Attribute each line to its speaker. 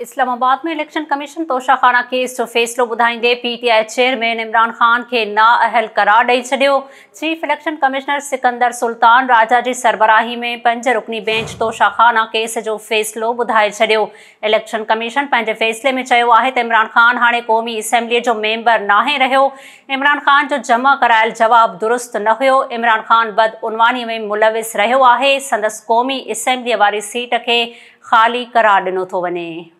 Speaker 1: इस्लामाबाद में election commission Toshakhana case जो फैसलो ॿुधाईंदे पीटीआई चेयरमैन इमरान ख़ान के ना अहल करार ॾेई छॾियो chief election commissioner Sikandar Sultan Raja जी सरबराही में पंज रुकनी बैंच तोशाखाना केस जो फैसलो बुधाए छॾियो इलेक्शन कमीशन पंहिंजे फैसले में चयो आहे त इमरान ख़ान हाणे क़ौमी असेंबली जो मेंबर नाहे रहियो इमरान ख़ान जो जमा करायल जवाब दुरुस्त न हुयो इमरान ख़ान बदनवानी में मुलविस रहियो आहे संदस क़ौमी असेंबली वारी सीट के ख़ाली करार ॾिनो तो वञे